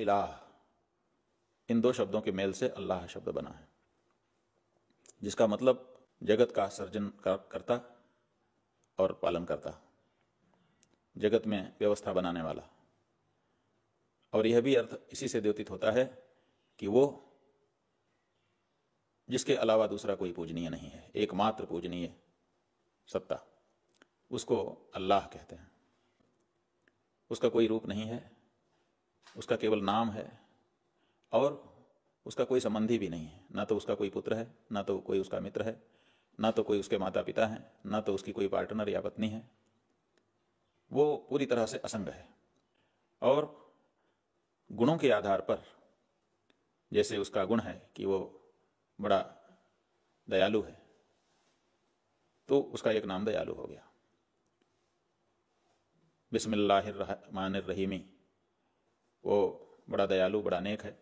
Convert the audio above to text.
इलाह इन दो शब्दों के मेल से अल्लाह शब्द बना है जिसका मतलब जगत का सर्जन करता और पालन करता जगत में व्यवस्था बनाने वाला और यह भी अर्थ इसी से द्योतित होता है कि वो जिसके अलावा दूसरा कोई पूजनीय नहीं है एकमात्र पूजनीय सत्ता उसको अल्लाह कहते हैं उसका कोई रूप नहीं है उसका केवल नाम है और उसका कोई संबंधी भी नहीं है ना तो उसका कोई पुत्र है ना तो कोई उसका मित्र है ना तो कोई उसके माता पिता हैं ना तो उसकी कोई पार्टनर या पत्नी है वो पूरी तरह से असंग है और गुणों के आधार पर जैसे उसका गुण है कि वो बड़ा दयालु है तो उसका एक नाम दयालु हो गया बिस्मिल्लाहिर्रहमानिर्रहीमी वो बड़ा दयालु बड़ा नेक है